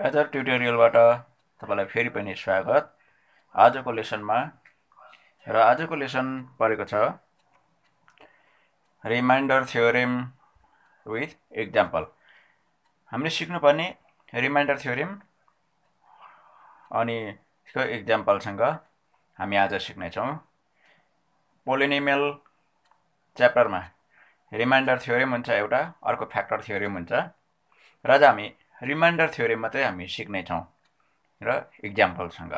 Tutorial ट्युटोरियलबाट तपाईँलाई फेरि पनि स्वागत आजको लेसनमा र आजको लेसन परेको छ रिमाइन्डर थ्योरेम विथ इक्जाम्पल हामीले सिक्नुपर्ने रिमाइन्डर थ्योरेम अनि त्यसको इक्जाम्पलसँग हामी आज सिक्नेछौँ पोलिनिमेल च्याप्टरमा रिमाइन्डर थ्योरेम हुन्छ एउटा अर्को फ्याक्टर थ्योरेम हुन्छ र आज हामी रिमाइन्डर थ्योरी मात्रै हामी सिक्नेछौँ र इक्जाम्पलसँग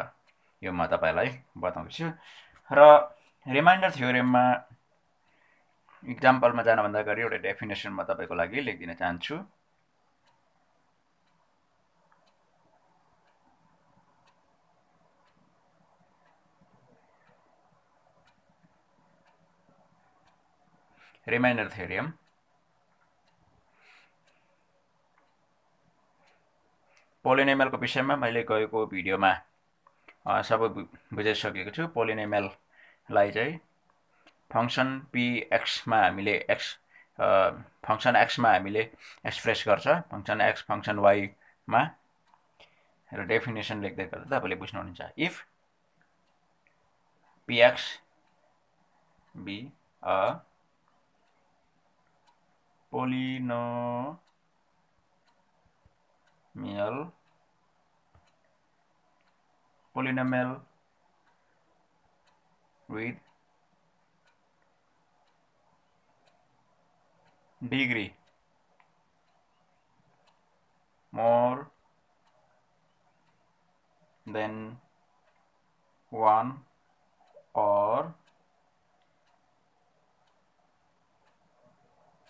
यो म तपाईँलाई बताउँछु र रिमाइन्डर थ्योरीमा इक्जाम्पलमा जानुभन्दा अगाडि एउटा डेफिनेसन म तपाईँको लागि लेखिदिन चाहन्छु रिमाइन्डर थ्योरियम पोलिनेमेलको विषयमा मैले गएको भिडियोमा सबै बुझाइसकेको छु पोलिनेमेललाई चाहिँ फङ्सन पी हामीले एक्स फङ्सन एक्समा हामीले एक्सप्रेस गर्छ फङ्सन एक्स फङ्सन वाइमा र डेफिनेसन लेख्दै गर्दा तपाईँले बुझ्नुहुन्छ इफ पिएक्स बी अ पोलिनो polynomial polynomial with degree more than one or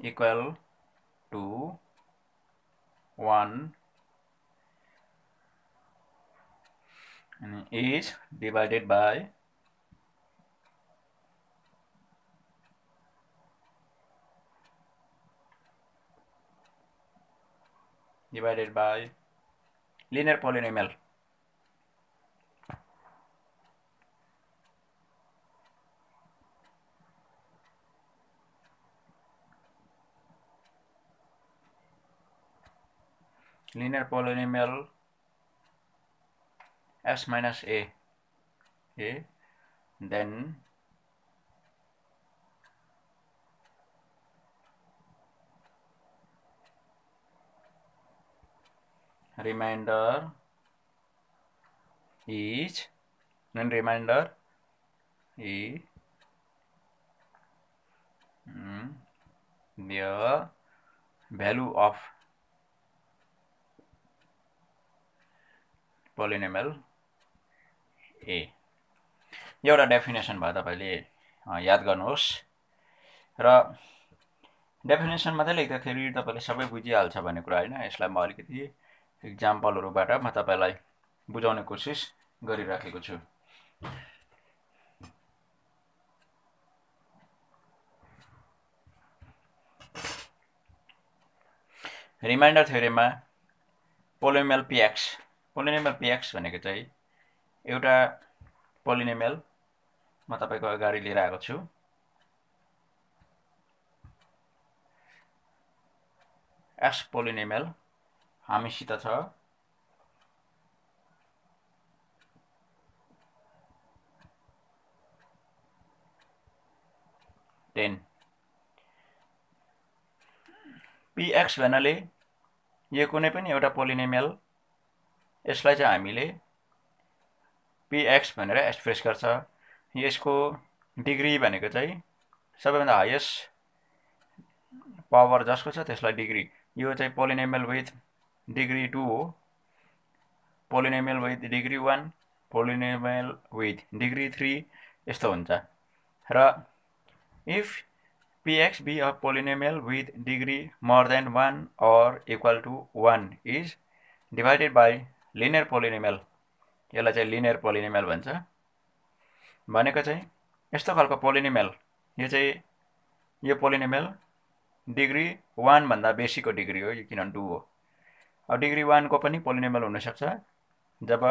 equal to one and is divided by divided by linear polynomial linear polynomial s minus a okay then remainder is then remainder e. mm, the value of polynomial ए एउटा डेफिनेसन भयो तपाईँले याद गर्नुहोस् र definition मात्रै लेख्दाखेरि तपाईँले सबै बुझिहाल्छ भन्ने कुरा होइन यसलाई म अलिकति इक्जाम्पलहरूबाट म तपाईँलाई बुझाउने कोसिस गरिराखेको छु रिमाइन्डर थ्योरीमा पोलोमेल पिएक्स पोलोमेल पिएक्स भनेको चाहिँ एउटा पोलिनेमेल म तपाईँको अगाडि लिएर आएको छु एक्स पोलिनेमेल हामीसित छ टेन पिएक्स भन्नाले यो कुनै पनि एउटा पोलिनेमेल यसलाई चाहिँ हामीले पिएक्स भनेर एक्सप्रेस गर्छ यसको डिग्री भनेको चाहिँ सबैभन्दा हाइएस्ट पावर जसको छ त्यसलाई डिग्री यो चाहिँ पोलिनेमल विथ डिग्री टू हो polynomial with degree one polynomial with degree three यस्तो हुन्छ र if P X be a polynomial with degree more than one or equal to one is divided by linear polynomial यसलाई चाहिँ linear पोलिनिमेल भन्छ भनेको चाहिँ यस्तो खालको पोलिनिमेल यो चाहिँ यो पोलिनिमेल डिग्री वानभन्दा बेसीको डिग्री हो यो किनभने टु हो अब डिग्री वानको पनि पोलिनिमेल हुनसक्छ जब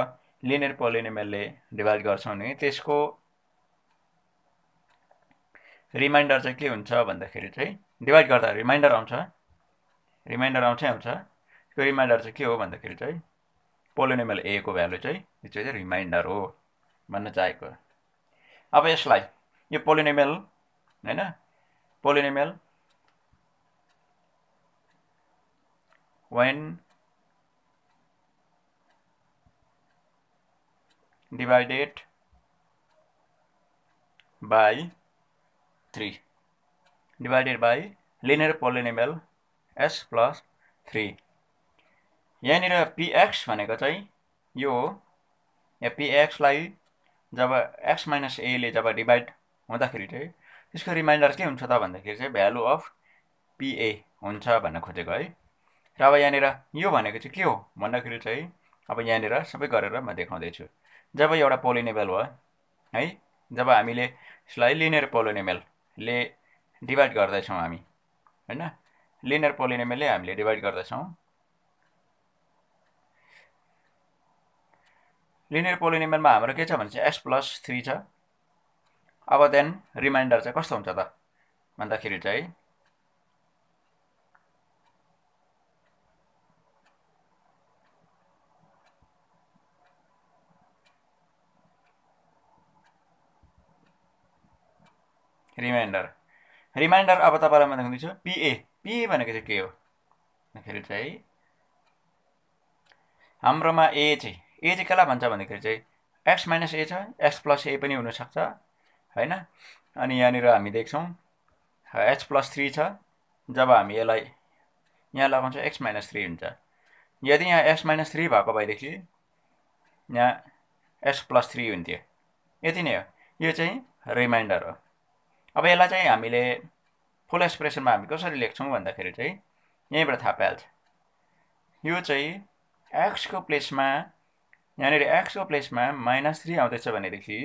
लिनियर पोलिनिमेलले डिभाइड गर्छौँ नि त्यसको रिमाइन्डर चाहिँ के हुन्छ भन्दाखेरि चाहिँ डिभाइड गर्दा रिमाइन्डर आउँछ रिमाइन्डर आउँछै आउँछ त्यो रिमाइन्डर चाहिँ के हो भन्दाखेरि चाहिँ पोलिनेमल ए को भ्यालु चाहिँ यो हो भन्न चाहे अब इस यो पोलिनिमेल होइन polynomial when divided by three divided by linear polynomial S plus three यहाँनिर पिएक्स भनेको चाहिँ यो हो यहाँ पिएक्सलाई जब एक्स माइनस एले जब डिभाइड हुँदाखेरि चाहिँ त्यसको रिमाइन्डर के हुन्छ त भन्दाखेरि चाहिँ भ्यालु अफ पिए हुन्छ भन्न खोजेको है र अब यहाँनिर यो भनेको चाहिँ के हो भन्दाखेरि चाहिँ अब यहाँनिर सबै गरेर म देखाउँदैछु जब एउटा पोलिनेबल हो है जब हामीले यसलाई लिनियर पोलिनेमेलले डिभाइड गर्दैछौँ हामी होइन लिनियर पोलिनेमेलले हामीले डिभाइड गर्दैछौँ लिनियर पोलिनिमनमा हाम्रो के छ भने चाहिँ एक्स प्लस थ्री छ अब देन रिमाइन्डर चाहिँ कस्तो हुन्छ त भन्दाखेरि चाहिँ रिमाइन्डर रिमाइन्डर अब तपाईँलाई म देखाउँदैछु पिए पिए भनेको चाहिँ के हो भन्दाखेरि चाहिँ हाम्रोमा ए चाहिँ ए चाहिँ कसलाई भन्छ भन्दाखेरि चाहिँ एक्स माइनस ए छ एक्स प्लस ए पनि हुनसक्छ होइन अनि यहाँनिर हामी देख्छौँ एच प्लस थ्री छ जब हामी यसलाई यहाँ लगाउँछौँ एक्स माइनस थ्री हुन्छ यदि यहाँ एक्स माइनस थ्री भएको भएदेखि यहाँ एक्स प्लस थ्री हुन्थ्यो यति नै हो यो चाहिँ रिमाइन्डर हो अब यसलाई चाहिँ हामीले फुल एक्सप्रेसनमा हामी कसरी लेख्छौँ भन्दाखेरि चाहिँ यहीँबाट थाहा पाइहाल्छ यो चाहिँ एक्सको प्लेसमा यहाँनिर एक्सको प्लेसमा माइनस थ्री आउँदैछ भनेदेखि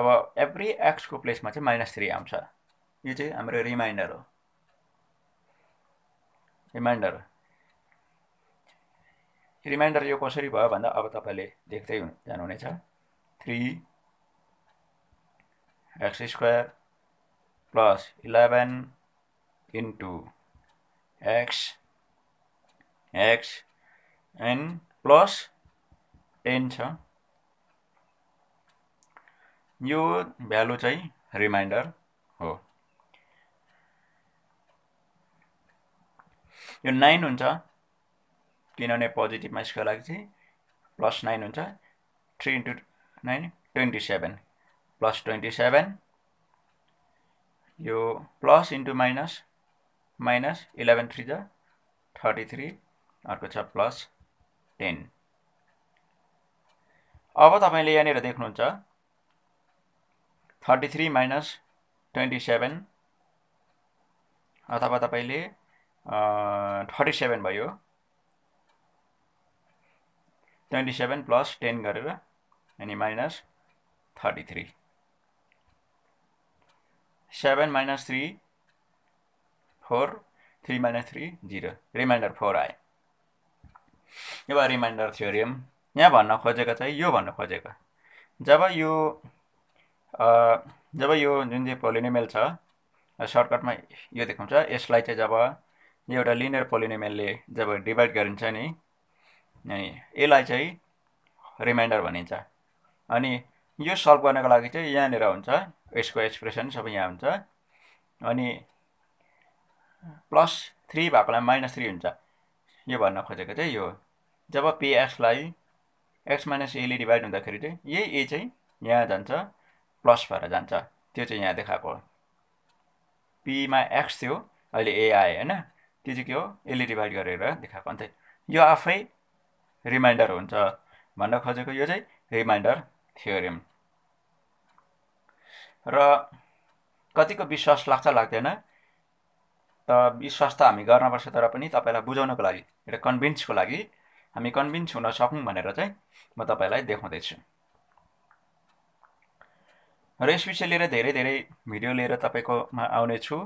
अब एभ्री एक्सको प्लेसमा चाहिँ माइनस थ्री आउँछ यो चाहिँ हाम्रो रिमाइन्डर हो रिमाइन्डर रिमाइन्डर यो कसरी भयो भन्दा अब तपाईँले देख्दै जानुहुनेछ three X square plus eleven into X X and plus N छ यो भ्यालु चाहिँ रिमाइन्डर हो यो नाइन हुन्छ किनभने पोजिटिभमा यसको लागि चाहिँ प्लस नाइन हुन्छ three into nine twenty seven plus twenty seven यो plus into minus minus eleven three छ थर्टी थ्री अर्को छ प्लस टेन अब तपाईँले यहाँनिर देख्नुहुन्छ thirty three minus twenty seven अथवा तपाईँले थर्टी सेभेन भयो ट्वेन्टी सेभेन प्लस टेन गरेर अनि minus thirty three seven minus three four three minus three zero reminder four आयो एउटा रिमाइन्डर थियो यहाँ भन्न खोजेको चाहिँ यो भन्न खोजेको जब यो जब यो जुन चाहिँ पोलिनिमेल छ सर्टकटमा यो देखाउँछ यसलाई चाहिँ जब एउटा लिनियर पोलिनिमेलले जब डिभाइड गरिन्छ नि अनि यसलाई चाहिँ रिमाइन्डर भनिन्छ अनि यो सल्भ गर्नको लागि चाहिँ यहाँनिर हुन्छ यसको एक्सप्रेसन सबै यहाँ हुन्छ अनि प्लस थ्री भएकोलाई माइनस थ्री हुन्छ यो भन्न खोजेको चाहिँ यो जब पिएक्सलाई एक्स माइनस एले डिभाइड हुँदाखेरि चाहिँ यही ए चाहिँ यहाँ जान्छ प्लस भएर जान्छ त्यो चाहिँ यहाँ देखाएको हो पीमा एक्स थियो अहिले ए आए होइन त्यो चाहिँ के हो यसले डिभाइड गरेर देखाएको अन्त यो आफै रिमाइन्डर हुन्छ भन्न खोजेको यो चाहिँ रिमाइन्डर थियोरिम र कतिको विश्वास लाग्छ लाग्दैन त विश्वास त हामी गर्नुपर्छ तर पनि तपाईँलाई बुझाउनको लागि र कन्भिन्सको लागि हामी कन्भिन्स हुन सकौँ भनेर चाहिँ म तपाईँलाई देखाउँदैछु र यस विषय लिएर धेरै धेरै भिडियो लिएर तपाईँकोमा आउनेछु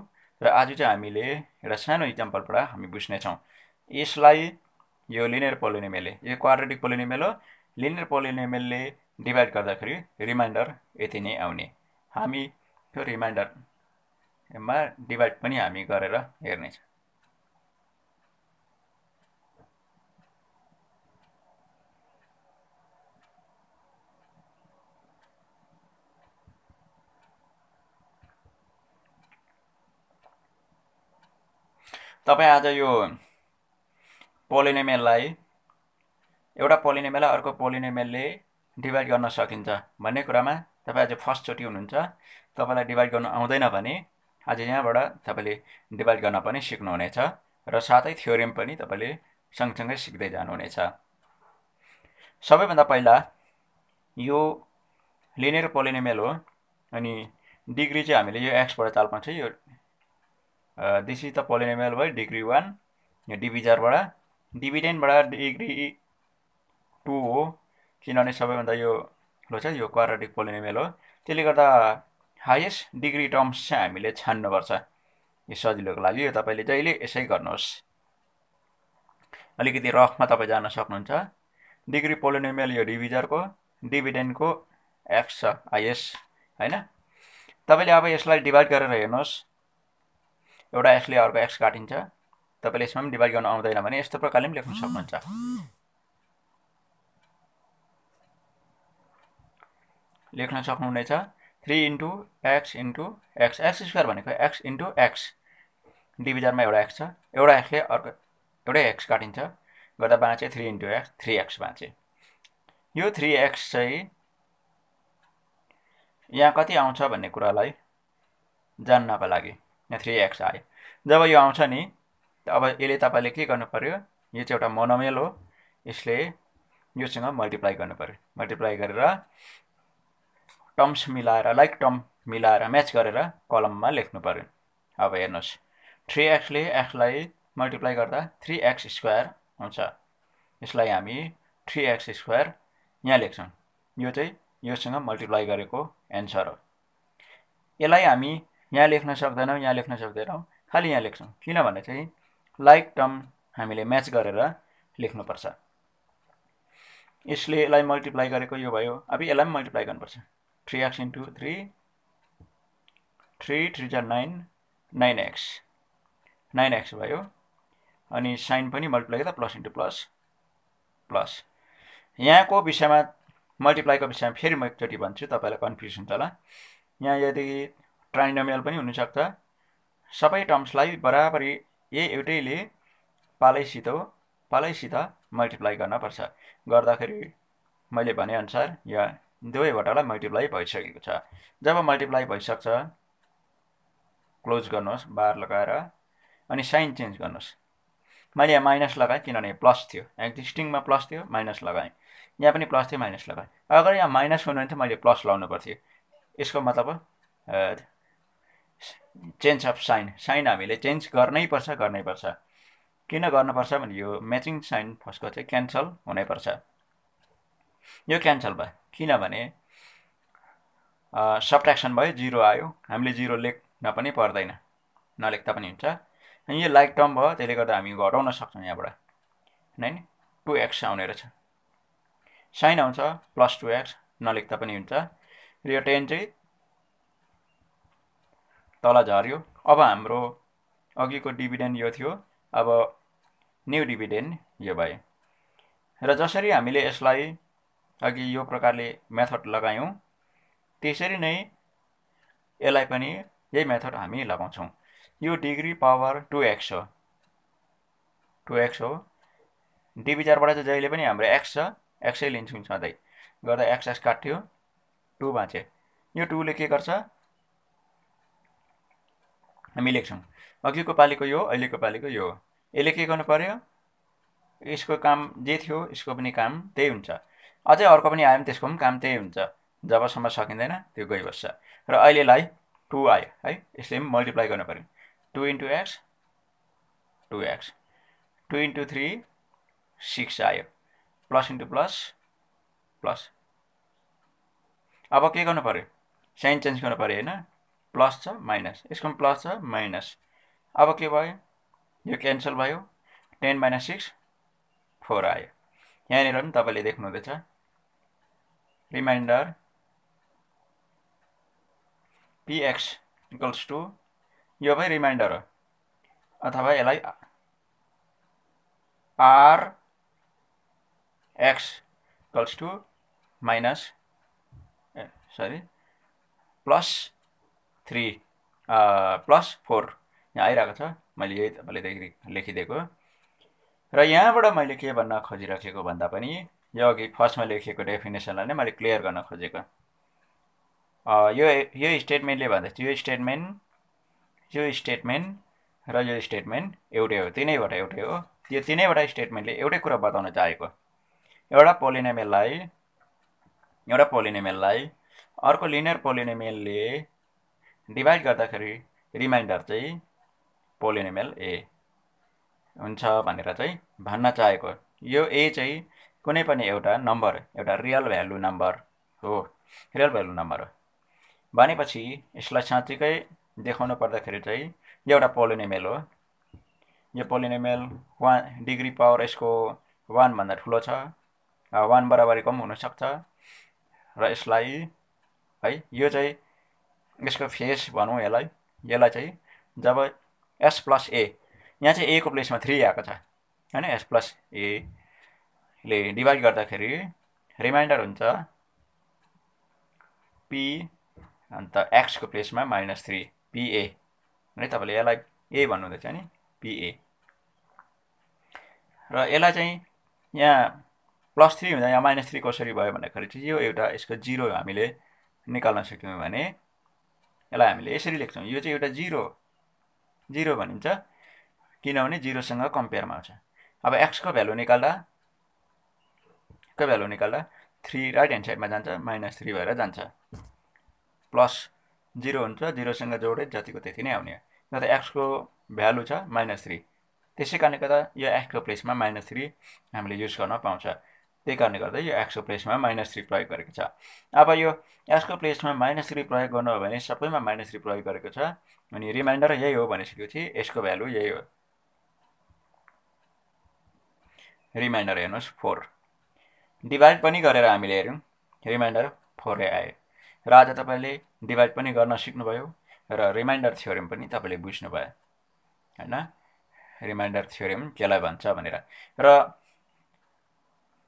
र आज चाहिँ हामीले एउटा सानो इक्जाम्पलबाट हामी बुझ्नेछौँ यसलाई यो लिनियर पोलिनिमेलले यो क्वाड्रेटिक पोलिनिमेल हो लिनियर पोलिनिमेलले डिभाइड गर्दाखेरि रिमाइन्डर यति नै आउने हामी त्यो रिमाइन्डरमा डिभाइड पनि हामी गरेर हेर्नेछौँ तपाईँ आज यो पोलिनेमेललाई एउटा पोलिनेमेललाई अर्को पोलिनेमेलले डिभाइड गर्न सकिन्छ भन्ने कुरामा तपाईँ आज फर्स्टचोटि हुनुहुन्छ तपाईँलाई डिभाइड गर्नु आउँदैन भने आज यहाँबाट तपाईँले डिभाइड गर्न पनि सिक्नुहुनेछ र साथै थ्योरियम पनि तपाईँले सँगसँगै सिक्दै जानुहुनेछ सबैभन्दा पहिला यो लिनेर पोलिनेमेल हो अनि डिग्री चाहिँ हामीले यो एक्सबाट चाल पाउँछ यो this is the polynomial by degree one यो डिभिजरबाट डिभिडेन्टबाट डिग्री टू हो किनभने सबैभन्दा यो लो छ यो क्वाड्रेटिक पोलिनोमियल हो त्यसले गर्दा हाइएस्ट डिग्री टर्म्स चाहिँ हामीले छान्नुपर्छ यो सजिलोको लागि यो तपाईँले जहिले यसै गर्नुहोस् अलिकति रफमा तपाईँ जान सक्नुहुन्छ डिग्री पोलिनोमियल यो डिभिजरको डिभिडेन्टको एक्स छ हाइएस्ट होइन तपाईँले अब यसलाई डिभाइड गरेर हेर्नुहोस् एउटा एक्सले अर्को एक्स काटिन्छ तपाईँले यसमा पनि डिभाइड गर्नु आउँदैन भने यस्तो प्रकारले पनि लेख्न सक्नुहुन्छ लेख्न सक्नुहुनेछ three into X into X X square भनेको एक्स इन्टु एक्स डिभिजनमा एउटा एक्स छ एउटा एक्सले अर्को एउटै एक्स काटिन्छ गर्दा बाँचे three into X three X बाँचे यो थ्री एक्स चाहिँ यहाँ कति आउँछ भन्ने कुरालाई जान्नको लागि थ्री एक्स आयो जब यो आउँछ नि अब यसले तपाईँले के गर्नु पऱ्यो यो चाहिँ एउटा मोनोमेल हो यसले योसँग मल्टिप्लाई पऱ्यो मल्टिप्लाई गरेर टर्म्स मिलाएर लाइक टर्म मिलाएर म्याच गरेर कलममा लेख्नु पऱ्यो अब हेर्नुहोस् थ्री एक्सले एक्सलाई मल्टिप्लाई गर्दा थ्री एक्स स्क्वायर हुन्छ यसलाई हामी थ्री एक्स स्क्वायर यहाँ लेख्छौँ यो चाहिँ योसँग मल्टिप्लाई गरेको एन्सर हो यसलाई हामी यहाँ लेख्न सक्दैनौँ यहाँ लेख्न सक्दैनौँ खालि यहाँ लेख्छौँ किनभने चाहिँ लाइक टर्म हामीले म्याच गरेर लेख्नुपर्छ यसले यसलाई मल्टिप्लाई गरेको यो भयो अब यसलाई पनि मल्टिप्लाई गर्नुपर्छ three X into three three three जा nine nine X nine X भयो अनि साइन पनि मल्टिप्लाई गर्दा प्लस इन्टु प्लस प्लस यहाँको विषयमा मल्टिप्लाईको विषयमा फेरि म एकचोटि भन्छु तपाईँलाई कन्फ्युजन हुन्छ होला यहाँ यदि ट्राइनोमियल पनि हुनसक्छ सबै टर्म्सलाई बराबरी ए एउटैले पालैसित पालैसित मल्टिप्लाई गर्नपर्छ गर्दाखेरि मैले भनेअनुसार यहाँ दुवैवटालाई मल्टिप्लाई भइसकेको छ जब मल्टिप्लाई भइसक्छ क्लोज गर्नुहोस् बार लगाएर अनि साइन चेन्ज गर्नुहोस् मैले यहाँ माइनस लगाएँ किनभने प्लस थियो एक्जिस्टिङमा प्लस थियो माइनस लगाएँ यहाँ पनि प्लस थियो माइनस लगाएँ अगर यहाँ माइनस हुनुहुन्थ्यो मैले प्लस लाउनु पर्थ्यो यसको मतलब चेन्ज अफ साइन साइन हामीले चेन्ज गर्नै पर्छ गर्नै पर्छ किन गर्नुपर्छ भने यो म्याचिङ साइन फर्स्टको चाहिँ क्यान्सल हुनैपर्छ यो क्यान्सल भयो किनभने सब्ट्रेक्सन भयो जिरो आयो हामीले जिरो लेख्न पनि पर्दैन नलेख्दा पनि हुन्छ अनि यो लाइक टर्म भयो त्यसले गर्दा हामी घटाउन सक्छौँ यहाँबाट होइन टु एक्स आउने रहेछ साइन आउँछ प्लस टु एक्स नलेख्दा पनि हुन्छ र यो टेन चाहिँ तल झऱ्यो अब हाम्रो अघिको डिभिडेन्ड यो थियो अब न्यु डिभिडेन्ड यो भयो र जसरी हामीले यसलाई अघि यो प्रकारले मेथड लगायौँ त्यसरी नै यसलाई पनि यही मेथड हामी लगाउँछौँ यो डिग्री पावर टु एक्स हो टु एक्स हो डिभिजरबाट चाहिँ जहिले पनि हाम्रो एक्स छ एक्सै लिन्छौँ सधैँ गर्दा एक्स एक्स काट्यो टु बाँचे यो टुले के गर्छ हामी लेख्छौँ अघिको पालिको यो अहिलेको पालिको यो हो यसले के गर्नु पऱ्यो यसको काम जे थियो यसको पनि काम त्यही हुन्छ अझै अर्को पनि आयो भने त्यसको पनि काम त्यही हुन्छ जबसम्म सकिँदैन त्यो गइबस्छ र अहिलेलाई टु आयो है यसले पनि मल्टिप्लाई गर्नु पऱ्यो two into X two X two into three six आयो प्लस इन्टु प्लस प्लस अब के गर्नु पऱ्यो साइन चेन्ज गर्नु पऱ्यो होइन प्लस छ माइनस यसको पनि प्लस छ माइनस अब के भयो यो क्यान्सल भयो टेन माइनस सिक्स फोर आयो यहाँनिर पनि तपाईँले देख्नुहुँदैछ रिमाइन्डर पिएक्स इक्वल्स टु यो पनि रिमाइन्डर हो अथवा यसलाई R X equals to minus sorry plus three plus four यहाँ आइरहेको छ मैले यही तपाईँले लेखिदिएको र यहाँबाट मैले के भन्न खोजिराखेको भन्दा पनि यो अघि फर्स्टमा लेखिएको डेफिनेसनलाई नै मैले क्लियर गर्न खोजेको uh, यो यो स्टेटमेन्टले भन्दा यो स्टेटमेन्ट यो स्टेटमेन्ट र यो स्टेटमेन्ट एउटै हो तिनैबाट एउटै हो यो तिनैवटा स्टेटमेन्टले एउटै कुरा बताउन चाहेको एउटा पोलिनेमेललाई एउटा पोलिनेमेललाई अर्को लिनियर पोलिनेमेलले डिभाइड गर्दाखेरि रिमाइन्डर चाहिँ पोलिनेमेल ए हुन्छ भनेर चाहिँ भन्न चाहेको यो ए चाहिँ कुनै पनि एउटा नम्बर एउटा रियल भ्यालु नम्बर हो रियल भ्यालु नम्बर हो भनेपछि यसलाई साँच्चीकै देखाउनु पर्दाखेरि चाहिँ यो एउटा पोलिनिमेल हो यो पोलिनेमेल वान डिग्री पावर यसको वानभन्दा ठुलो छ वान बराबरीको पनि हुनसक्छ र यसलाई है यो चाहिँ यसको फेस भनौँ यसलाई यसलाई चाहिँ जब एस प्लस ए यहाँ चाहिँ ए को प्लेसमा थ्री आएको छ होइन एस प्लस एले डिभाइड गर्दाखेरि रिमाइन्डर हुन्छ पी अन्त एक्सको प्लेसमा माइनस थ्री पिए है तपाईँले यसलाई ए भन्नुहुँदैछ नि पिए र यसलाई चाहिँ यहाँ प्लस थ्री हुँदा यहाँ माइनस थ्री कसरी भयो भन्दाखेरि चाहिँ यो एउटा यसको जिरो हामीले निकाल्न सक्यौँ भने यसलाई हामीले यसरी लेख्छौँ यो चाहिँ एउटा जिरो जिरो भनिन्छ किनभने जिरोसँग कम्पेयरमा आउँछ अब एक्सको भ्यालु निकाल्दा को भ्यालु निकाल्दा थ्री राइट ह्यान्ड साइडमा जान्छ माइनस थ्री भएर जान्छ प्लस जिरो हुन्छ जिरोसँग जोडे जतिको त्यति नै आउने न त एक्सको भ्यालु छ माइनस थ्री त्यसै कारणले गर्दा यो एक्सको प्लेसमा माइनस थ्री हामीले युज गर्न पाउँछ त्यही कारणले गर्दा यो एक्सको प्लेसमा माइनस थ्री प्रयोग गरेको छ अब यो एक्सको प्लेसमा माइनस थ्री प्रयोग गर्नु हो भने सबैमा माइनस थ्री प्रयोग गरेको छ अनि रिमाइन्डर यही हो भनिसकेपछि यसको भ्यालु यही हो रिमाइन्डर हेर्नुहोस् फोर डिभाइड पनि गरेर हामीले हेऱ्यौँ रिमाइन्डर फोरै आयो र आज तपाईँले डिभाइड पनि गर्न सिक्नुभयो र रिमाइन्डर थ्योरिम पनि तपाईँले बुझ्नुभयो होइन रिमाइन्डर थियोरियम केलाई भन्छ भनेर र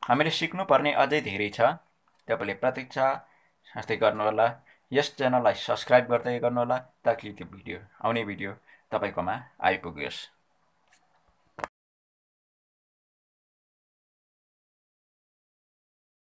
हामीले सिक्नुपर्ने अझै धेरै छ तपाईँले प्रतीक्षा जस्तै गर्नुहोला यस च्यानललाई सब्सक्राइब गर्दै गर्नुहोला ताकि त्यो भिडियो आउने भिडियो तपाईँकोमा आइपुगोस्